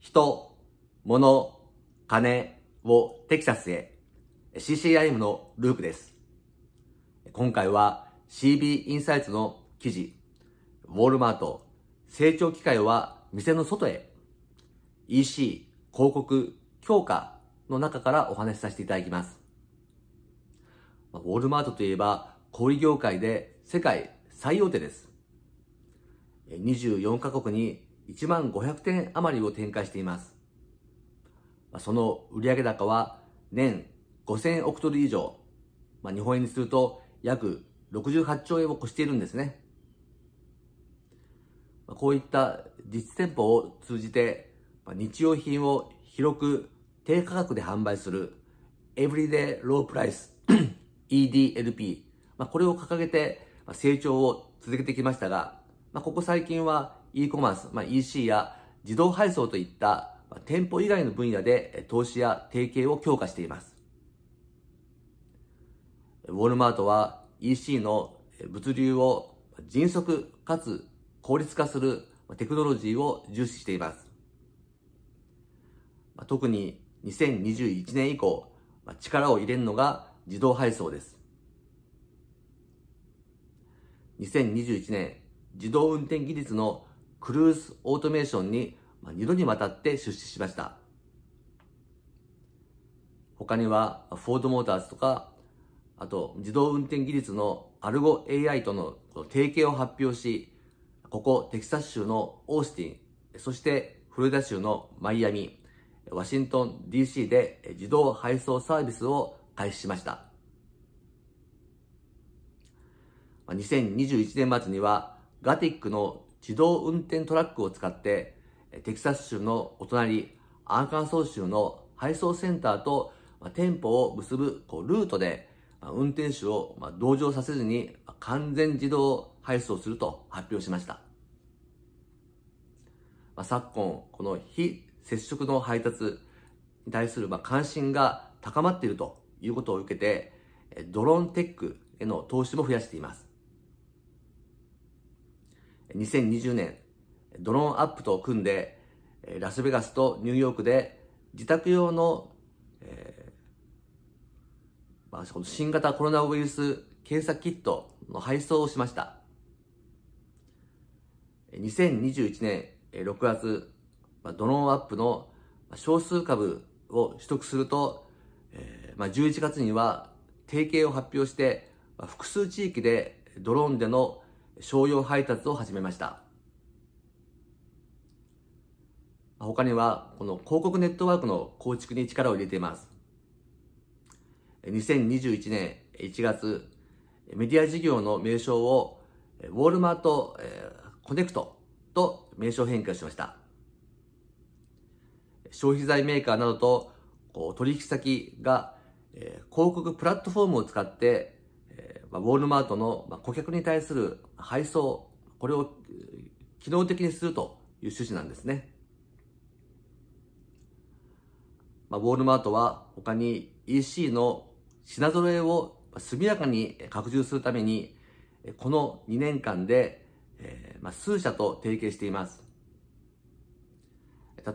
人、物、金をテキサスへ CCIM のループです。今回は CB インサイツの記事、ウォールマート、成長機会は店の外へ、EC、広告、強化の中からお話しさせていただきます。ウォールマートといえば、小売業界で世界最大手です。24カ国に1万500点余りを展開しています。その売上高は年5000億ドル以上、まあ、日本円にすると約68兆円を越しているんですね。こういった実店舗を通じて、日用品を広く低価格で販売するエブリデイロープライス EDLP、まあ、これを掲げて成長を続けてきましたが、まあ、ここ最近は e コマース、まあ、EC や自動配送といった店舗以外の分野で投資や提携を強化しています。ウォルマートは EC の物流を迅速かつ効率化するテクノロジーを重視しています。特に2021年以降、力を入れるのが自動配送です。2021年、自動運転技術のクルーズオートメーションに2度にわたって出資しました。他には、フォードモーターズとか、あと、自動運転技術のアルゴ AI との提携を発表し、ここテキサス州のオースティン、そしてフロリダ州のマイアミ、ワシントン DC で自動配送サービスを開始しました。2021年末にはガティックの自動運転トラックを使って、テキサス州のお隣、アーカンソー州の配送センターと、店舗を結ぶルートで、運転手を、同乗させずに、完全自動配送すると発表しました。昨今、この非接触の配達に対する、関心が高まっているということを受けて、ドローンテックへの投資も増やしています。2020年、ドローンアップと組んで、ラスベガスとニューヨークで自宅用の、えー、まあ、この新型コロナウイルス検査キットの配送をしました。2021年6月、ドローンアップの少数株を取得すると、えー、まあ、11月には提携を発表して、複数地域でドローンでの商用配達を始めました。他には、この広告ネットワークの構築に力を入れています。2021年1月、メディア事業の名称を、ウォールマート、えー、コネクトと名称変更しました。消費財メーカーなどと取引先が、広告プラットフォームを使ってまあ、ウォールマートの、まあ、顧客に対する配送、これを機能的にするという趣旨なんですね。まあ、ウォールマートは他に EC の品揃えを速やかに拡充するために、この2年間で、えまあ、数社と提携しています。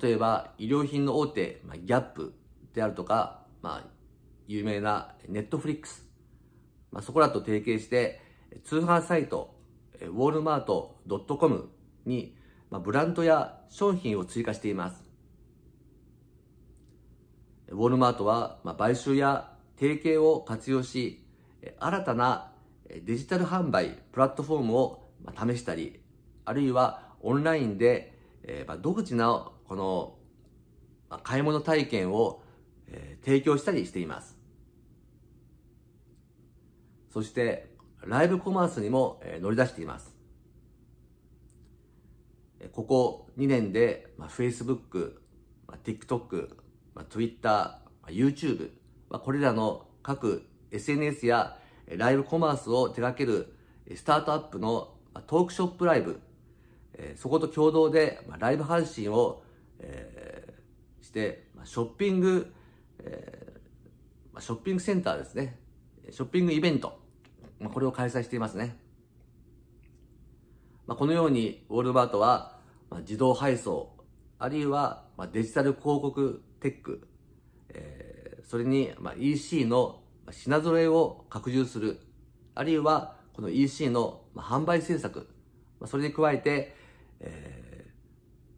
例えば、医療品の大手、まあ、ギャップであるとか、まあ、有名なネットフリックスまあ、そこらと提携して、通販サイト、ウォールマート .com に、まあ、ブランドや商品を追加しています。ウォールマートは、まあ、買収や提携を活用し、新たなデジタル販売プラットフォームを試したり、あるいはオンラインで、えまあ、独自のこのまあ、買い物体験をえ提供したりしています。そしてライブコマースにも乗り出しています。ここ2年で、まあ、Facebook、まあ、TikTok、まあ、Twitter、まあ、YouTube、まあ、これらの各 SNS やライブコマースを手掛けるスタートアップのトークショップライブ、そこと共同でライブ配信を、えして、ショッピング、えショッピングセンターですね、ショッピングイベント、まあ、これを開催していますね。まあ、このように、ウォルバートは、まあ、自動配送、あるいは、まあ、デジタル広告テック、えー、それに、まあ、EC の品揃えを拡充する、あるいは、この EC の販売政策、まあ、それに加えて、え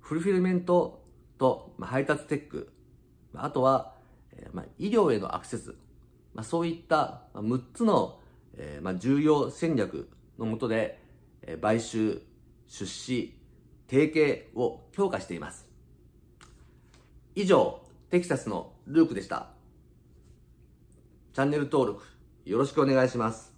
ー、フルフィルメントと、まあ、配達テック、あとは、まあ、医療へのアクセス、まあ、そういった6つのえー、まあ、重要戦略のもとで、えー、買収、出資、提携を強化しています。以上、テキサスのループでした。チャンネル登録よろしくお願いします。